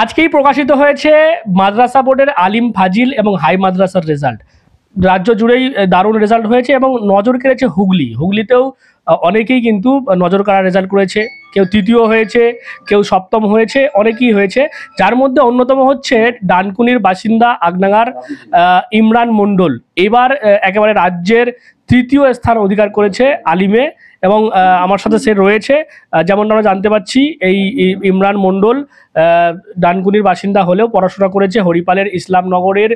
আজকেই প্রকাশিত হয়েছে মাদ্রাসা বোর্ডের আলিম ফাজিল এবং হাই মাদ্রাসার রেজাল্ট রাজ্য জুড়েই দারুণ রেজাল্ট হয়েছে এবং নজর কেড়েছে হুগলি হুগলিতেও অনেকেই কিন্তু নজর কাড়া রেজাল্ট করেছে কেউ তৃতীয় হয়েছে কেউ সপ্তম হয়েছে অনেকেই হয়েছে যার মধ্যে অন্যতম হচ্ছে ডানকুনির বাসিন্দা আগনাগার ইমরান মণ্ডল এবার একেবারে রাজ্যের তৃতীয় স্থান অধিকার করেছে আলিমে এবং আমার সাথে সে রয়েছে যেমন আমরা জানতে পাচ্ছি এই ইমরান মণ্ডল ডানকুনির বাসিন্দা হলেও পড়াশোনা করেছে হরিপালের ইসলামনগরের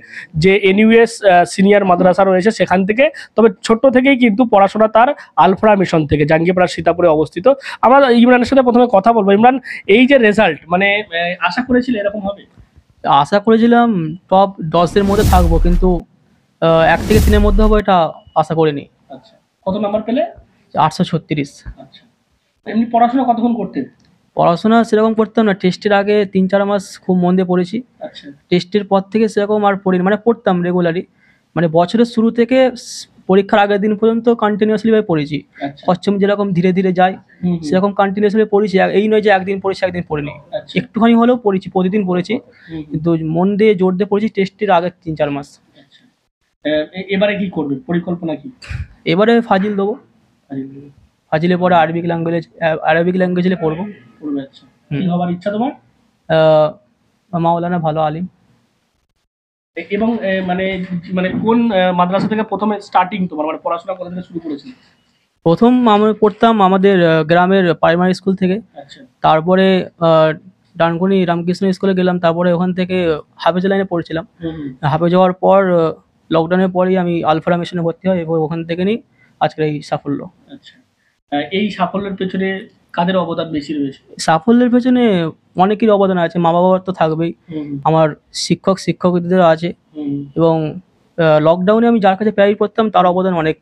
যে এনইউএস সিনিয়র মাদ্রাসা রয়েছে সেখান থেকে তবে ছোট্ট থেকেই কিন্তু পড়াশোনা তার আলফরা মিশন থেকে জাঙ্গিপাড়া সীতাপুরে অবস্থিত আমরা ইমরানের সাথে প্রথমে কথা বলবো ইমরান এই যে রেজাল্ট মানে আশা করেছিল এরকম হবে আশা করেছিলাম টপ দশের মধ্যে থাকবো কিন্তু এক থেকে তিনের মধ্যে হবো এটা আশা করিনি আচ্ছা। কত নাম্বার পেলে আটশো ছত্রিশ আচ্ছা এমনি পড়াশোনা কতক্ষণ করতে পড়াশোনা সেরকম করতাম না টেস্টের আগে তিন চার মাস খুব মন দিয়ে পড়েছি টেস্টের আচ্ছা। পর থেকে সেরকম আর পড়ি মানে পড়তাম রেগুলারই মানে বছরের শুরু থেকে পরীক্ষার আগের দিন পর্যন্ত কন্টিনিউসলি ভাবে পড়েছি পশ্চিম আচ্ছা। যেরকম ধীরে ধীরে যায় সেরকম কন্টিনিউসলি পড়েছি এই নয় যে একদিন পড়েছি একদিন পড়িনি একটুখানি হলেও পড়েছি প্রতিদিন পড়েছি কিন্তু মন দিয়ে জোর দিয়ে পড়েছি টেস্টের আগের তিন চার মাস এবারে কি করবে পরিকল্পনা কি এবারে ফাজিল দেবো ফাজিলে পরে আরবিক ল্যাঙ্গুয়েজ আরবিক ল্যাঙ্গুয়েজে পড়বো পড়বে আচ্ছা কি হবার ইচ্ছা তোমার মাওলানা ভালো আলিম এবং মানে মানে কোন মাদ্রাসা থেকে প্রথমে স্টার্টিং তোমার মানে পড়াশোনা কোথা থেকে শুরু করেছিল প্রথম আমি পড়তাম আমাদের গ্রামের প্রাইমারি স্কুল থেকে আচ্ছা। তারপরে ডানকুনি রামকৃষ্ণ স্কুলে গেলাম তারপরে ওখান থেকে হাফেজ লাইনে পড়ছিলাম হাফেজ হওয়ার পর লকডাউনের পরেই আমি আলফারা মিশনে ভর্তি হয় এবং ওখান থেকে নিই আজকের এই সাফল্য আচ্ছা এই সাফল্যের পেছনে কাদের অবদান বেশি রয়েছে সাফল্যের পেছনে অনেকেরই অবদান আছে মা বাবার তো থাকবেই আমার শিক্ষক শিক্ষকদের আছে এবং লকডাউনে আমি যার কাছে প্রায় পড়তাম তার অবদান অনেক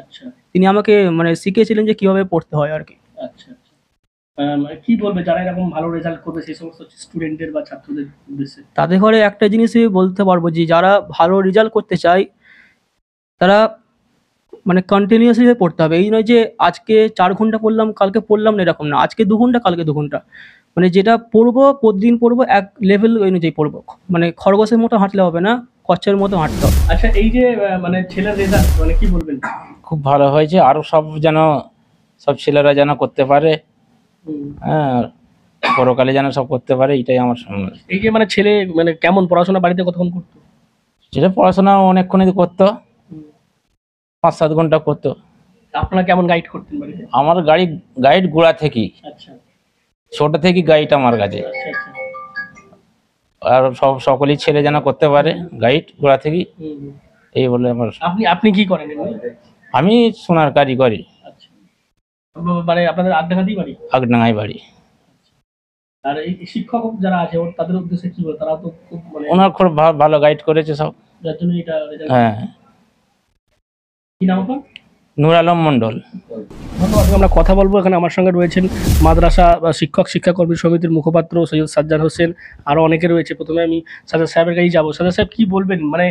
আচ্ছা তিনি আমাকে মানে শিখিয়েছিলেন যে কিভাবে পড়তে হয় আর কি আচ্ছা Um, কি বলবে যারা এরকম ভালো রেজাল্ট করবে সেই সমস্ত স্টুডেন্টদের বা ছাত্রদের উদ্দেশ্যে তাদের ঘরে একটা জিনিসই বলতে পারবো যে যারা ভালো রেজাল্ট করতে চায় তারা মানে কন্টিনিউয়াসলি পড়তে হবে এই নয় যে আজকে চার ঘন্টা পড়লাম কালকে পড়লাম না এরকম না আজকে দু ঘন্টা কালকে দু ঘন্টা মানে যেটা পড়বো প্রতিদিন পড়বো এক লেভেল অনুযায়ী পড়বো মানে খরগোশের মতো হাঁটলে হবে না কচ্ছের মতো হাঁটতে হবে আচ্ছা এই যে মানে ছেলের রেজাল্ট মানে কি বলবেন খুব ভালো হয়েছে আরও সব যেন সব ছেলেরা যেন করতে পারে হ্যাঁ পরকালে যেন সব করতে পারে এটাই আমার এই যে মানে ছেলে মানে কেমন পড়াশোনা বাড়িতে কতক্ষণ করতো ছেলে পড়াশোনা অনেকক্ষণ করতো পাঁচ সাত ঘন্টা করতো আপনারা কেমন গাইড করতেন বাড়িতে আমার গাড়ি গাইড গোড়া থেকেই আচ্ছা। ছোট থেকে গাইড আমার কাছে আচ্ছা, আচ্ছা। আর সব সকলেই ছেলে যেন করতে পারে গাইড গোড়া থেকেই এই বলে আমার আপনি আপনি কি করেন আমি সোনার কারি করি মানে আপনাদের আগডাঙ্গাতেই বাড়ি আগডাঙ্গাই বাড়ি আর এই শিক্ষক যারা আছে তাদের উদ্দেশ্যে কি বলে তারা তো খুব মানে ওনার খুব ভালো গাইড করেছে সব যার জন্য এটা হ্যাঁ কি নাম আপনার নুর আলম মন্ডল আমরা কথা বলবো এখানে আমার সঙ্গে রয়েছেন মাদ্রাসা শিক্ষক শিক্ষাকর্মী সমিতির মুখপাত্র সৈয়দ সাজ্জাদ হোসেন আরও অনেকে রয়েছে প্রথমে আমি সাজ্জাদ সাহেবের কাছেই যাবো সাজ্জাদ সাহেব কী বলবেন মানে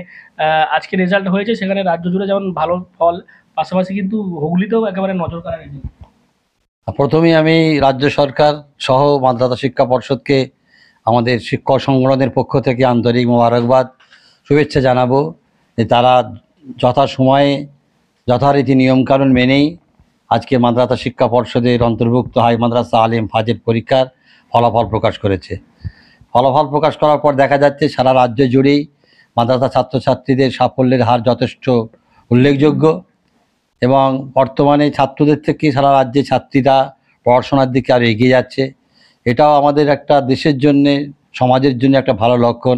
আজকে রেজাল্ট হয়েছে সেখানে রাজ্য জুড়ে যেমন ভালো ফল পাশাপাশি কিন্তু হুগলিতেও একেবারে নজর করা গেছে প্রথমে আমি রাজ্য সরকার সহ মাদ্রাসা শিক্ষা পর্ষদকে আমাদের শিক্ষক সংগঠনের পক্ষ থেকে আন্তরিক মোবারকবাদ শুভেচ্ছা জানাবো যে তারা যথা সময়ে যথারীতি নিয়মকানুন মেনেই আজকে মাদ্রাসা শিক্ষা পর্ষদের অন্তর্ভুক্ত হাই মাদ্রাসা আলিম ফাজের পরীক্ষার ফলাফল প্রকাশ করেছে ফলাফল প্রকাশ করার পর দেখা যাচ্ছে সারা রাজ্য জুড়েই মাদ্রাসা ছাত্রছাত্রীদের সাফল্যের হার যথেষ্ট উল্লেখযোগ্য এবং বর্তমানে ছাত্রদের থেকে সারা রাজ্যে ছাত্রীরা পড়াশোনার দিকে আরও এগিয়ে যাচ্ছে এটাও আমাদের একটা দেশের জন্যে সমাজের জন্য একটা ভালো লক্ষণ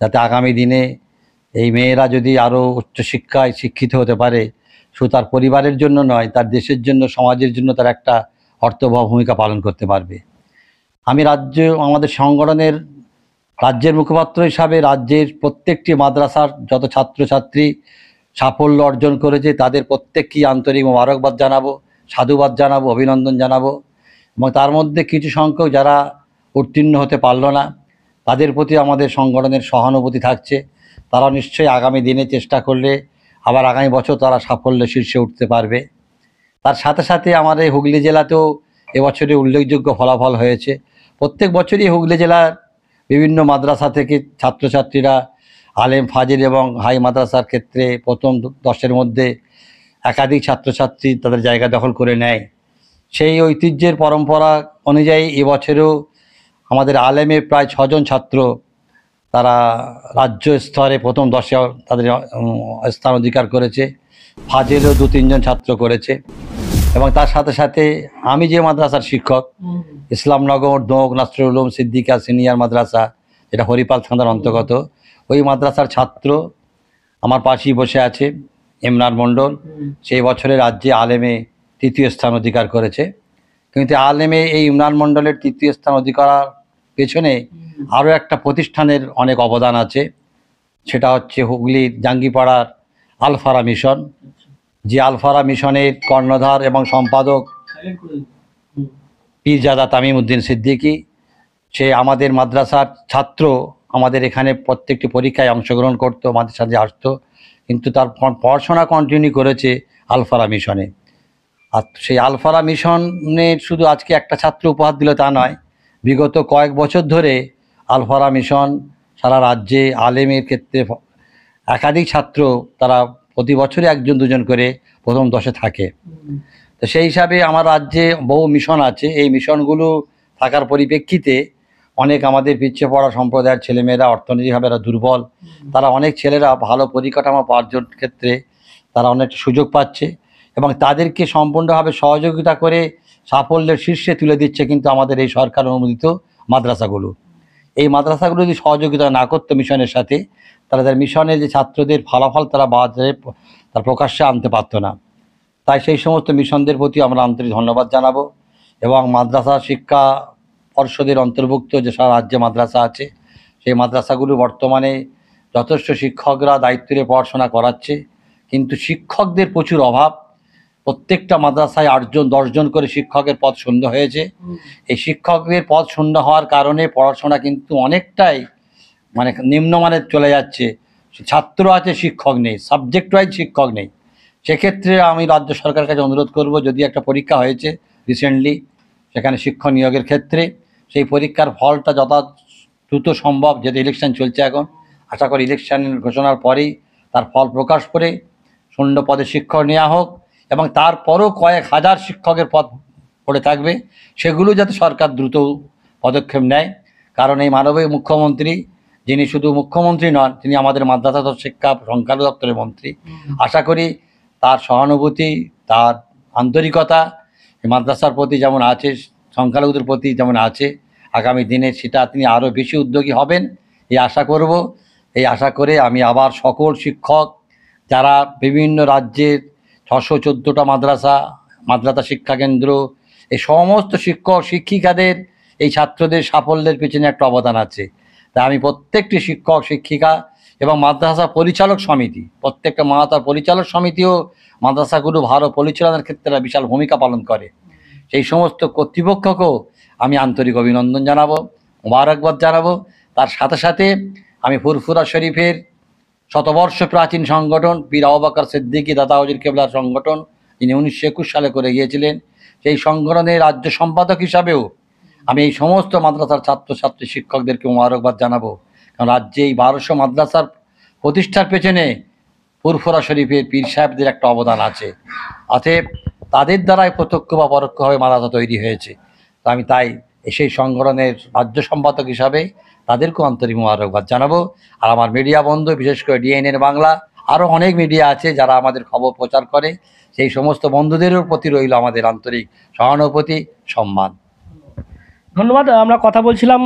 যাতে আগামী দিনে এই মেয়েরা যদি আরও উচ্চশিক্ষায় শিক্ষিত হতে পারে শুধু তার পরিবারের জন্য নয় তার দেশের জন্য সমাজের জন্য তার একটা অর্থবহ ভূমিকা পালন করতে পারবে আমি রাজ্য আমাদের সংগঠনের রাজ্যের মুখপাত্র হিসাবে রাজ্যের প্রত্যেকটি মাদ্রাসার যত ছাত্রছাত্রী সাফল্য অর্জন করেছে তাদের প্রত্যেককেই আন্তরিক মোবারকবাদ জানাবো সাধুবাদ জানাবো অভিনন্দন জানাবো এবং তার মধ্যে কিছু সংখ্যক যারা উত্তীর্ণ হতে পারল না তাদের প্রতি আমাদের সংগঠনের সহানুভূতি থাকছে তারা নিশ্চয়ই আগামী দিনে চেষ্টা করলে আবার আগামী বছর তারা সাফল্য শীর্ষে উঠতে পারবে তার সাথে সাথে আমাদের হুগলি জেলাতেও এবছরে উল্লেখযোগ্য ফলাফল হয়েছে প্রত্যেক বছরই হুগলি জেলার বিভিন্ন মাদ্রাসা থেকে ছাত্রছাত্রীরা আলেম ফাজিল এবং হাই মাদ্রাসার ক্ষেত্রে প্রথম দশের মধ্যে একাধিক ছাত্রছাত্রী তাদের জায়গা দখল করে নেয় সেই ঐতিহ্যের পরম্পরা অনুযায়ী এবছরেও আমাদের আলেমে প্রায় ছজন ছাত্র তারা রাজ্য স্তরে প্রথম দশে তাদের স্থান অধিকার করেছে ফাজেলও দু তিনজন ছাত্র করেছে এবং তার সাথে সাথে আমি যে মাদ্রাসার শিক্ষক ইসলামনগর দোক নাসরুল উলুম সিদ্দিকা সিনিয়র মাদ্রাসা এটা হরিপাল থানার অন্তর্গত ওই মাদ্রাসার ছাত্র আমার পাশেই বসে আছে এমনার মণ্ডল সেই বছরে রাজ্যে আলেমে তৃতীয় স্থান অধিকার করেছে কিন্তু আলেমে এই ইমরান মণ্ডলের তৃতীয় স্থান অধিকার পেছনে আরও একটা প্রতিষ্ঠানের অনেক অবদান আছে সেটা হচ্ছে হুগলির জাঙ্গিপাড়ার আলফারা মিশন যে আলফারা মিশনের কর্ণধার এবং সম্পাদক পীরজাদা তামিম উদ্দিন সিদ্দিকী সে আমাদের মাদ্রাসার ছাত্র আমাদের এখানে প্রত্যেকটি পরীক্ষায় অংশগ্রহণ করতো আমাদের সাথে আসতো কিন্তু তার পড়াশোনা কন্টিনিউ করেছে আলফারা মিশনে আর সেই আলফারা মিশনে শুধু আজকে একটা ছাত্র উপহার দিল তা নয় বিগত কয়েক বছর ধরে আলফারা মিশন সারা রাজ্যে আলেমের ক্ষেত্রে একাধিক ছাত্র তারা প্রতি বছরে একজন দুজন করে প্রথম দশে থাকে তো সেই হিসাবে আমার রাজ্যে বহু মিশন আছে এই মিশনগুলো থাকার পরিপ্রেক্ষিতে অনেক আমাদের পিছিয়ে পড়া সম্প্রদায়ের ছেলেমেয়েরা অর্থনৈতিকভাবে এরা দুর্বল তারা অনেক ছেলেরা ভালো পরিকাঠামো পাওয়ার ক্ষেত্রে তারা অনেক সুযোগ পাচ্ছে এবং তাদেরকে সম্পূর্ণভাবে সহযোগিতা করে সাফল্যের শীর্ষে তুলে দিচ্ছে কিন্তু আমাদের এই সরকার অনুমোদিত মাদ্রাসাগুলো এই মাদ্রাসাগুলো যদি সহযোগিতা না করতো মিশনের সাথে তাহলে তাদের মিশনে যে ছাত্রদের ফলাফল তারা বাজারে তার প্রকাশ্যে আনতে পারতো না তাই সেই সমস্ত মিশনদের প্রতি আমরা আন্তরিক ধন্যবাদ জানাবো এবং মাদ্রাসা শিক্ষা পর্ষদের অন্তর্ভুক্ত যেসব রাজ্যে মাদ্রাসা আছে সেই মাদ্রাসাগুলো বর্তমানে যথেষ্ট শিক্ষকরা দায়িত্ব পড়াশোনা করাচ্ছে কিন্তু শিক্ষকদের প্রচুর অভাব প্রত্যেকটা মাদ্রাসায় আটজন দশজন করে শিক্ষকের পদ শূন্য হয়েছে এই শিক্ষকদের পদ শূন্য হওয়ার কারণে পড়াশোনা কিন্তু অনেকটাই মানে নিম্নমানের চলে যাচ্ছে ছাত্র আছে শিক্ষক নেই সাবজেক্ট ওয়াইজ শিক্ষক নেই সেক্ষেত্রে আমি রাজ্য সরকারের কাছে অনুরোধ করব যদি একটা পরীক্ষা হয়েছে রিসেন্টলি সেখানে শিক্ষক নিয়োগের ক্ষেত্রে সেই পরীক্ষার ফলটা যথা দ্রুত সম্ভব যেহেতু ইলেকশন চলছে এখন আশা করি ইলেকশন ঘোষণার পরেই তার ফল প্রকাশ করে শূন্য পদে শিক্ষক নেওয়া হোক এবং তারপরও কয়েক হাজার শিক্ষকের পদ পড়ে থাকবে সেগুলো যাতে সরকার দ্রুত পদক্ষেপ নেয় কারণ এই মানবীয় মুখ্যমন্ত্রী যিনি শুধু মুখ্যমন্ত্রী নন তিনি আমাদের মাদ্রাসা শিক্ষা সংখ্যালঘু দপ্তরের মন্ত্রী আশা করি তার সহানুভূতি তার আন্তরিকতা মাদ্রাসার প্রতি যেমন আছে সংখ্যালঘুদের প্রতি যেমন আছে আগামী দিনে সেটা তিনি আরও বেশি উদ্যোগী হবেন এই আশা করব এই আশা করে আমি আবার সকল শিক্ষক যারা বিভিন্ন রাজ্যের ছশো চোদ্দোটা মাদ্রাসা মাদ্রাসা শিক্ষাকেন্দ্র এই সমস্ত শিক্ষক শিক্ষিকাদের এই ছাত্রদের সাফল্যের পেছনে একটা অবদান আছে তাই আমি প্রত্যেকটি শিক্ষক শিক্ষিকা এবং মাদ্রাসা পরিচালক সমিতি প্রত্যেকটা মাদ্রাসা পরিচালক সমিতিও মাদ্রাসাগুলো ভালো পরিচালনার ক্ষেত্রে বিশাল ভূমিকা পালন করে সেই সমস্ত কর্তৃপক্ষকেও আমি আন্তরিক অভিনন্দন জানাবো মোবারকবাদ জানাবো তার সাথে সাথে আমি ফুরফুরা শরীফের শতবর্ষ প্রাচীন সংগঠন পীর আবাকার সিদ্দিকি দাদা হজির কেবলার সংগঠন যিনি উনিশশো একুশ সালে করে গিয়েছিলেন সেই সংগঠনের রাজ্য সম্পাদক হিসাবেও আমি এই সমস্ত মাদ্রাসার ছাত্রছাত্রী শিক্ষকদেরকে মোবারকবাদ জানাবো কারণ রাজ্যে এই বারোশো মাদ্রাসার প্রতিষ্ঠার পেছনে ফুরফুরা শরীফের পীর সাহেবদের একটা অবদান আছে অতএব তাদের দ্বারাই প্রত্যক্ষ বা পরোক্ষভাবে মাদ্রাসা তৈরি হয়েছে তো আমি তাই সেই সংগঠনের রাজ্য সম্পাদক হিসাবে তাদেরকেও আন্তরিক মোবারকবাদ জানাবো আর আমার মিডিয়া বন্ধু বিশেষ করে ডিএনএন বাংলা আরও অনেক মিডিয়া আছে যারা আমাদের খবর প্রচার করে সেই সমস্ত বন্ধুদেরও প্রতি রইল আমাদের আন্তরিক সহানুভূতি সম্মান ধন্যবাদ আমরা কথা বলছিলাম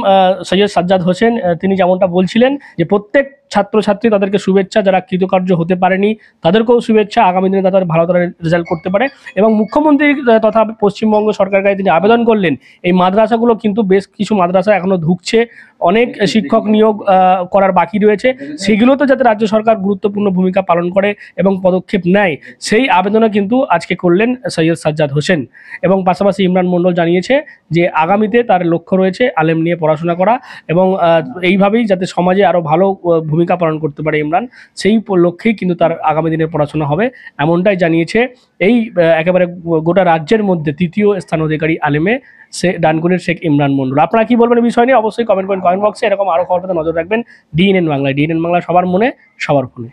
সৈয়দ সাজ্জাদ হোসেন তিনি যেমনটা বলছিলেন যে প্রত্যেক ছাত্রছাত্রী তাদেরকে শুভেচ্ছা যারা কৃতকার্য হতে পারেনি তাদেরকেও শুভেচ্ছা আগামী দিনে তাদের ভালো তারা রেজাল্ট করতে পারে এবং মুখ্যমন্ত্রী তথা পশ্চিমবঙ্গ সরকার কাছে তিনি আবেদন করলেন এই মাদ্রাসাগুলো কিন্তু বেশ কিছু মাদ্রাসা এখনও ঢুকছে অনেক শিক্ষক নিয়োগ করার বাকি রয়েছে সেগুলোতে যাতে রাজ্য সরকার গুরুত্বপূর্ণ ভূমিকা পালন করে এবং পদক্ষেপ নেয় সেই আবেদনও কিন্তু আজকে করলেন সৈয়দ সাজ্জাদ হোসেন এবং পাশাপাশি ইমরান মণ্ডল জানিয়েছে যে আগামীতে তার লক্ষ্য রয়েছে আলেম নিয়ে পড়াশোনা করা এবং এইভাবেই যাতে সমাজে আরও ভালো ভূমিকা ভূমিকা পালন করতে পারে ইমরান সেই উপলক্ষেই কিন্তু তার আগামী দিনের পড়াশোনা হবে এমনটাই জানিয়েছে এই একেবারে গোটা রাজ্যের মধ্যে তৃতীয় স্থান অধিকারী আলেমে সে ডানকুনির শেখ ইমরান মন্ডল আপনারা কি বলবেন বিষয় নিয়ে অবশ্যই কমেন্ট করেন কমেন্ট বক্সে এরকম আরও খবর নজর রাখবেন ডিএনএন বাংলায় ডিএনএন বাংলা সবার মনে সবার ফোনে